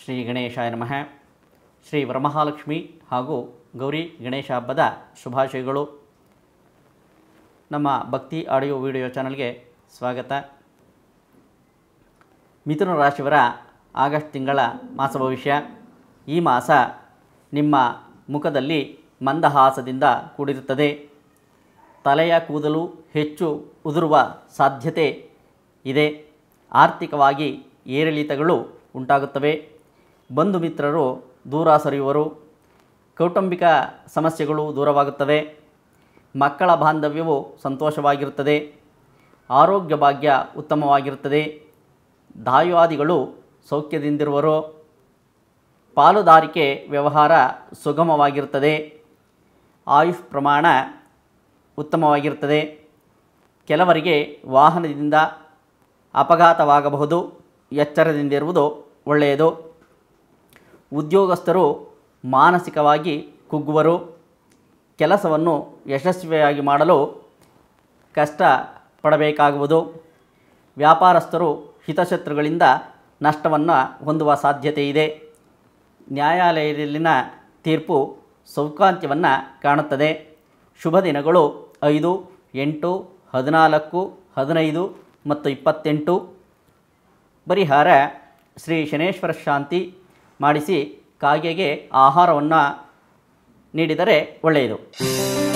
ಶ್ರೀ ಗಣೇಶಾಯ ನಮಃ ಶ್ರೀ ವರಮಹಾಲಕ್ಷ್ಮಿ ಹಾಗೂ ಗೌರಿ ಗಣೇಶ ಹಬ್ಬದ ಶುಭಾಶಯಗಳು ನಮ್ಮ ಭಕ್ತಿ ಆಡಿಯೋ ವಿಡಿಯೋ ಚಾನಲ್ಗೆ ಸ್ವಾಗತ ಮಿಥುನ ರಾಶಿಯವರ ಆಗಸ್ಟ್ ತಿಂಗಳ ಮಾಸ ಭವಿಷ್ಯ ಈ ಮಾಸ ನಿಮ್ಮ ಮುಖದಲ್ಲಿ ಮಂದಹಾಸದಿಂದ ಕೂಡಿರುತ್ತದೆ ತಲೆಯ ಕೂದಲು ಹೆಚ್ಚು ಉದುರುವ ಸಾಧ್ಯತೆ ಇದೆ ಆರ್ಥಿಕವಾಗಿ ಏರಿಳಿತಗಳು ಉಂಟಾಗುತ್ತವೆ ಬಂಧು ಮಿತ್ರರು ದೂರ ಸರಿಯುವರು ಕೌಟುಂಬಿಕ ಸಮಸ್ಯೆಗಳು ದೂರವಾಗುತ್ತವೆ ಮಕ್ಕಳ ಬಾಂಧವ್ಯವು ಸಂತೋಷವಾಗಿರುತ್ತದೆ ಆರೋಗ್ಯ ಭಾಗ್ಯ ಉತ್ತಮವಾಗಿರುತ್ತದೆ ದಾಯುವಾದಿಗಳು ಸೌಖ್ಯದಿಂದಿರುವರು ಪಾಲುದಾರಿಕೆ ವ್ಯವಹಾರ ಸುಗಮವಾಗಿರುತ್ತದೆ ಆಯುಷ್ ಪ್ರಮಾಣ ಉತ್ತಮವಾಗಿರುತ್ತದೆ ಕೆಲವರಿಗೆ ವಾಹನದಿಂದ ಅಪಘಾತವಾಗಬಹುದು ಎಚ್ಚರದಿಂದಿರುವುದು ಒಳ್ಳೆಯದು ಉದ್ಯೋಗಸ್ಥರು ಮಾನಸಿಕವಾಗಿ ಕುಗ್ಗುವರು ಕೆಲಸವನ್ನು ಯಶಸ್ವಿಯಾಗಿ ಮಾಡಲು ಕಷ್ಟ ಪಡಬೇಕಾಗುವುದು ವ್ಯಾಪಾರಸ್ಥರು ಹಿತಶತ್ರುಗಳಿಂದ ನಷ್ಟವನ್ನು ಹೊಂದುವ ಸಾಧ್ಯತೆ ಇದೆ ನ್ಯಾಯಾಲಯದಲ್ಲಿನ ತೀರ್ಪು ಸೌಕಾಂತ್ಯವನ್ನು ಕಾಣುತ್ತದೆ ಶುಭ ದಿನಗಳು ಐದು ಎಂಟು ಹದಿನಾಲ್ಕು ಹದಿನೈದು ಮತ್ತು ಇಪ್ಪತ್ತೆಂಟು ಪರಿಹಾರ ಶ್ರೀ ಶನೇಶ್ವರ ಶಾಂತಿ ಮಾಡಿಸಿ ಕಾಗೆಗೆ ಆಹಾರವನ್ನು ನೀಡಿದರೆ ಒಳ್ಳೆಯದು